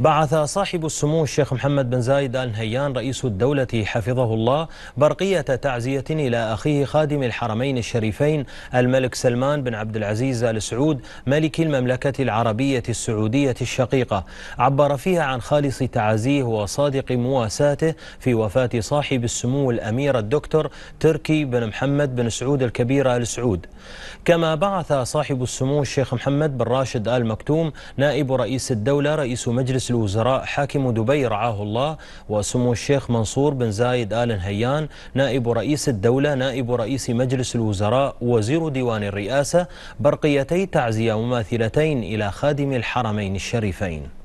بعث صاحب السمو الشيخ محمد بن زايد آل نهيان رئيس الدولة حفظه الله برقية تعزية إلى أخيه خادم الحرمين الشريفين الملك سلمان بن عبد العزيز آل سعود ملك المملكة العربية السعودية الشقيقة عبر فيها عن خالص تعازيه وصادق مواساته في وفاة صاحب السمو الأمير الدكتور تركي بن محمد بن سعود الكبير آل سعود كما بعث صاحب السمو الشيخ محمد بن راشد آل مكتوم نائب رئيس الدولة رئيس مجلس مجلس الوزراء حاكم دبي رعاه الله وسمو الشيخ منصور بن زايد آل نهيان نائب رئيس الدولة نائب رئيس مجلس الوزراء وزير ديوان الرئاسة برقيتي تعزية مماثلتين إلى خادم الحرمين الشريفين